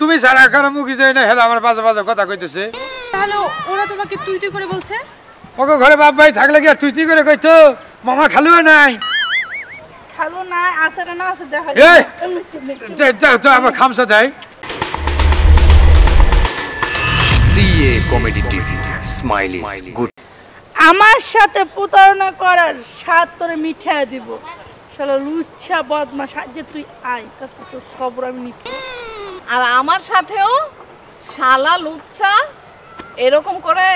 তুমি সারা কারো মুখি দেয় না হেলা আমার পাশে পাশে কথা কইতেছে তাহলে ওরা তোমাকে তুই তুই করে বলছে ওকে ঘরে বাপ ভাই থাকলে কি আর তুই তুই করে কইতো মামা খালু নাই খালু নাই আছে না আছে দেখা এই যাও যাও আমার খামসা দেয় CA comedy TV smile good আমার সাথে প্রতারণা করার সাত তোরে মিঠাই দিব শালা লুচ্ছা বদমাশ আজ তুই আয় তোর খবর আমি নিচ্ছি আর আমার সাথেও শালা লুচ্চা এরকম করে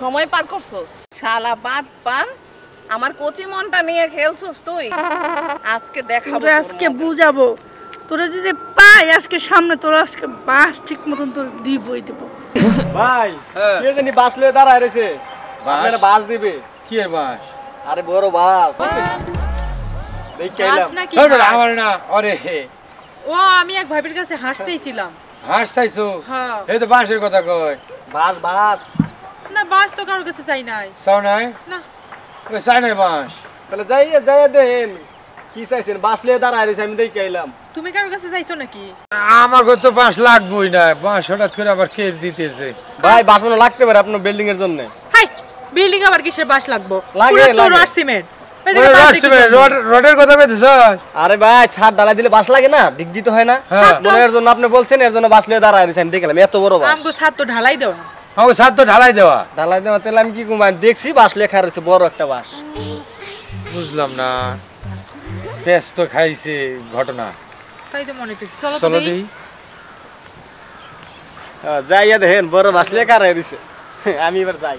সময় পার করছো শালা বাদ পার আমার কচি মনটা নিয়ে খেলছোস তুই আজকে দেখাবো আজকে বুঝাবো তোরা যদি পাই আজকে সামনে তোর আজকে বাস ঠিক মতন তোর দিবই দেব ভাই হ্যাঁ। কে জানি বাস লয়ে দাঁড়ায় রয়েছে আপনারা বাস দিবে কি এর বাস আরে বড় বাস দেখ হ্যাঁ, আমার না আরে ও আমি এক ভাবির কাছে হ্যাঁ এই তো কথা বাঁশ বাঁশ না তো কারোর কাছে চাই নাই চাও নাই না ওই চাই নাই তাহলে দেন কি চাইছেন লিয়ে দাঁড়ায় রয়েছে আমি দেখে এলাম তুমি কারোর কাছে চাইছো নাকি আমাকে তো বাঁশ লাগবেই না বাঁশ হঠাৎ করে আবার কে দিতেছে ভাই বাস মনে লাগতে পারে আপনার বিল্ডিং এর জন্য হাই বিল্ডিং আবার কিসের বাঁশ লাগবো সিমেন্ট রডের দিলে বাস লাগে না ডিগ দিতে হয় না হ্যাঁ, আপনি বলছেন এর জন্য বাস নিয়ে দাঁড়ায় দেখলাম এত বড় ঢালাই দেওয়া ছাদ তো ঢালাই দেওয়া ঢালাই দেওয়া কি দেখছি বাস লেখা রয়েছে বড় একটা বাস বুঝলাম না পেস তো খাইছে ঘটনা তাই তো যাইয়া দেখেন বড় বাস লেখা রয়েছে আমি এবার যাই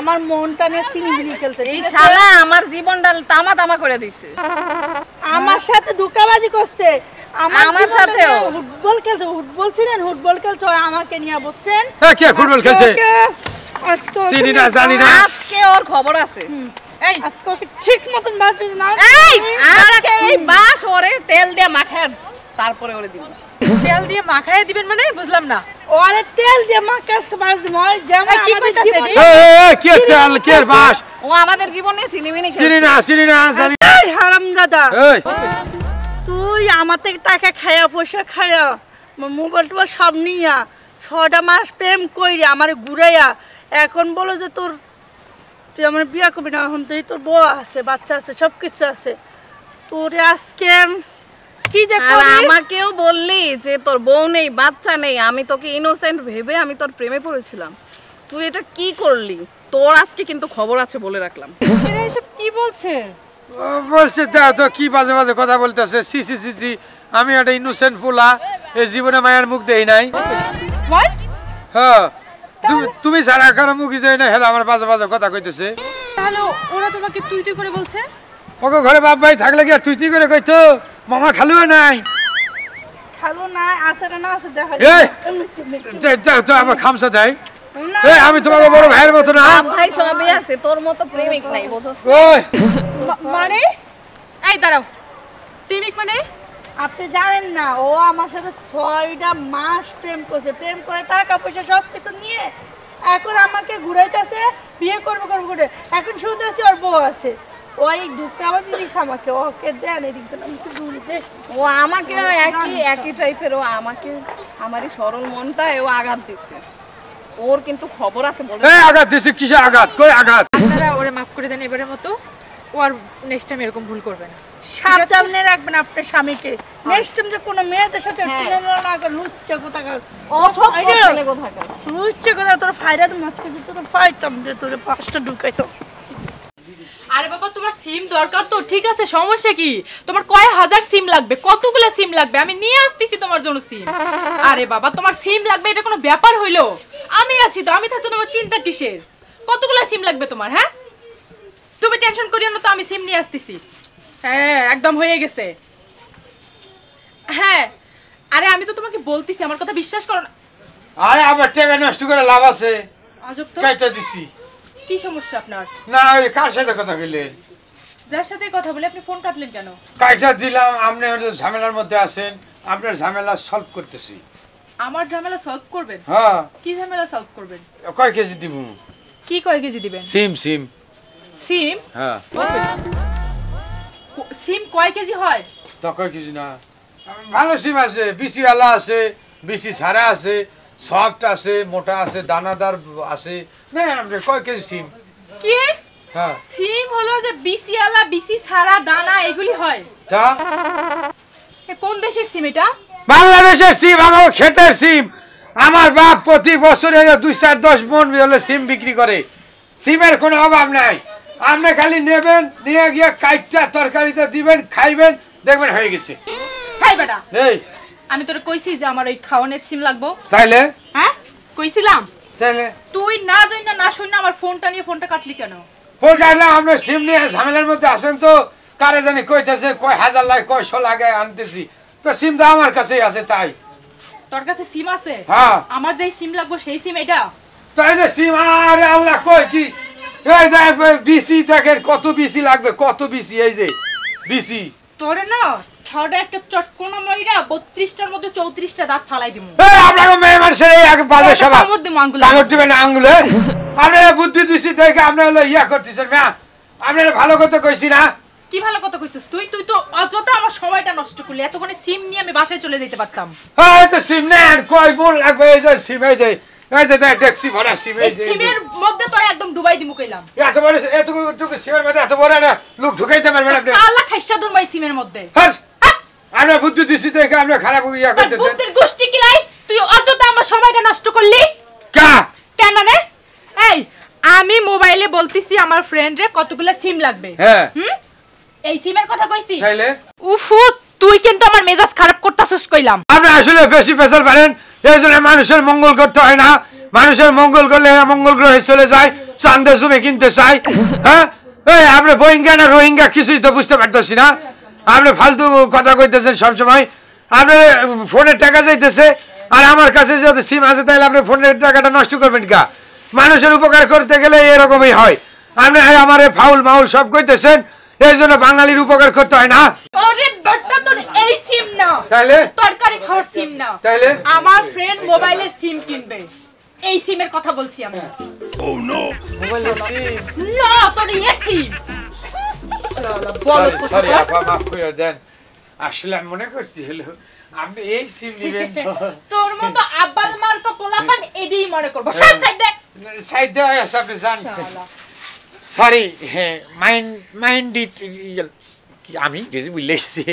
আমার মনটা নিয়ে চিংড়ি খেলছে এই শালা আমার জীবন ডাল তামা তামা করে দিছে আমার সাথে ধোকাবাজি করছে আমার সাথে ফুটবল খেলছে ফুটবল ছিলেন ফুটবল খেলছে আমাকে নিয়ে বলছেন হ্যাঁ কে ফুটবল খেলছে সিনি না জানি না আজকে ওর খবর আছে এই আজকে ঠিক মতন বাস দিন না এই আজকে এই বাস ওরে তেল দিয়ে মাখেন তারপরে ওরে দিব তেল দিয়ে মাখায় দিবেন মানে বুঝলাম না ওরে তেল দিয়ে মাকাস যেমন আমাদের জীবন এই কে তেল ও আমাদের জীবনে সিনেমিনি চিনি না চিনি না জানি এই হারামজাদা তুই আমার থেকে টাকা খায়া পয়সা খায়া মোবাইল টোবাইল সব নিয়া ছটা মাস প্রেম কইরে আমার ঘুরাইয়া এখন বলো যে তোর তুই আমার বিয়া করবি না এখন তুই তোর বউ আছে বাচ্চা আছে সবকিছু আছে তোরে আজকে কি যে আর আমাকেও বললি যে তোর বউ নেই বাচ্চা নেই আমি তোকে ইনোসেন্ট ভেবে আমি তোর প্রেমে পড়েছিলাম তুই এটা কি করলি তোর আজকে কিন্তু খবর আছে বলে রাখলাম এসব কি বলছে বলছে দেখো তো কি বাজে বাজে কথা বলতেছে সি সি সি সি আমি একটা ইনোসেন্ট পোলা এই জীবনে মায়ের মুখ দেই নাই হ্যাঁ তুমি তুমি সারা কারো মুখ দেই না হেলা আমার বাজে বাজে কথা কইতেছে তাহলে ওরা তোমাকে তুই তুই করে বলছে ওকে ঘরে বাপ ভাই থাকলে কি আর তুই তুই করে কইতো মামা খালো নাই আমি তোমাকে বড় ভাইয়ের মতো না ভাই আছে তোর মতো প্রেমিক নাই মানে এই দাঁড়াও প্রেমিক মানে আপনি জানেন না ও আমার সাথে ছয়টা মাস প্রেম করছে প্রেম করে টাকা পয়সা সব কিছু নিয়ে এখন আমাকে ঘুরাইতেছে বিয়ে করবো করবো করে এখন শুনতেছি ওর বউ আছে ওই নেক্সট এরকম ভুল করবে না সাবধানে রাখবেন আপনার স্বামীকে নেক্সট হ্যাঁ। যে কোনো মেয়েদের সাথে হ্যাঁ। লুচ্চা কোথা লুচ্চা তোর ফাইরা মাছকে তোর যে তোর পাঁচটা ঢুকাইতাম সিম দরকার তো ঠিক আছে সমস্যা কি তোমার কয় হাজার সিম লাগবে কতগুলো সিম লাগবে আমি নিয়ে আসতেছি তোমার জন্য সিম আরে বাবা তোমার সিম লাগবে এটা কোনো ব্যাপার হইলো আমি আছি তো আমি থাকতো তোমার চিন্তা কিসের কতগুলো সিম লাগবে তোমার হ্যাঁ তুমি টেনশন করিও না তো আমি সিম নিয়ে আসতেছি হ্যাঁ একদম হয়ে গেছে হ্যাঁ আরে আমি তো তোমাকে বলতেছি আমার কথা বিশ্বাস করো না আরে আমার টাকা নষ্ট করে লাভ আছে আজব তো কাটা দিছি কি সমস্যা আপনার না ওই কার সাথে কথা কইলেন যার সাথে কথা বলে আপনি ফোন কাটলেন কেন কাইটা দিলাম আপনি ঝামেলার মধ্যে আছেন আপনার ঝামেলা সলভ করতেছি আমার ঝামেলা সলভ করবেন হ্যাঁ কি ঝামেলা সলভ করবেন কয় কেজি দিব কি কয় কেজি দিবেন সিম সিম সিম হ্যাঁ সিম কয় কেজি হয় তো কয় কেজি না ভালো সিম আছে বিসি আলা আছে বিসি ছাড়া আছে সফট আছে মোটা আছে দানাদার আছে না কয় কেজি সিম কি হ্যাঁ। সিম হলো যে বিসি আলা বিসি সারা দানা এগুলি হয় তা কোন দেশের সিম এটা বাংলাদেশের সিম আমার ক্ষেতের সিম আমার বাপ প্রতি বছরে দুই চার দশ মন হলে সিম বিক্রি করে সিমের কোনো অভাব নাই আপনি খালি নেবেন নিয়ে গিয়ে কাইটটা তরকারিতে দিবেন খাইবেন দেখবেন হয়ে গেছে খাই বেটা এই আমি তোর কইছি যে আমার ওই খাওনের সিম লাগবো তাইলে হ্যাঁ কইছিলাম তাইলে তুই না জানি না শুন না আমার ফোনটা নিয়ে ফোনটা কাটলি কেন না আমরা সিম নিয়ে ঝামেলার মধ্যে আসেন তো কারে জানি কইতেছে কয় হাজার লাগে কয়শো লাগে আনতেছি তো সিম তো আমার কাছেই আছে তাই তোর কাছে সিম আছে হ্যাঁ আমার যে সিম লাগবে সেই সিম এটা তাই যে সিম আরে আল্লাহ কই কি এই দেখ বিসি দেখেন কত বিসি লাগবে কত বিসি এই যে বিসি তোরে না ছটা একটা চটকোনা ময়রা বত্রিশটার মধ্যে চৌত্রিশটা দাঁত ফালাই দিব বাসায় চলে যেতে পারতাম হ্যাঁ লাগবে এই ভরা সিমের মধ্যে তোরা একদম ডুবাই দিমু কইলাম এত বড় এত সিমের মধ্যে এত বড় না লোক ঢুকাইতে পারবে না আল্লাহ সিমের মধ্যে হ্যাঁ। আমরা বুদ্ধি দিছি দেখে আমরা খারাপ ইয়া করতেছি বুদ্ধির গোষ্ঠী কিলাই তুই অযথা আমার সময়টা নষ্ট করলি কা কেন রে এই আমি মোবাইলে বলতিছি আমার ফ্রেন্ড রে কতগুলা সিম লাগবে হ্যাঁ এই সিমের কথা কইছি তাইলে উফু তুই কিন্তু আমার মেজাজ খারাপ করতাছস কইলাম আমরা আসলে বেশি পেশাল পারেন এই জন্য মানুষের মঙ্গল করতে হয় না মানুষের মঙ্গল করলে মঙ্গল গ্রহে চলে যায় চান্দে জমে কিনতে চাই হ্যাঁ এই আমরা বোহিঙ্গা না রোহিঙ্গা কিছুই তো বুঝতে পারতেছি না আপনি ফালতু কথা কইতেছেন সবসময় আপনার ফোনের টাকা যাইতেছে আর আমার কাছে যদি সিম আছে তাহলে আপনি ফোনের টাকাটা নষ্ট করবেন কা মানুষের উপকার করতে গেলে এরকমই হয় আপনি আমার ফাউল মাউল সব কইতেছেন এই জন্য বাঙালির উপকার করতে হয় না এই না আমার সিমের কথা বলছি ও নো সিম না তোর এই সিম আসলে আমি মনে করছি হলো আপনি এই সিম নেবেন তোর মতো আব্বাল মার তো মনে করব সব সরি মাইন্ড মাইন্ড ইট আমি বুঝলেছি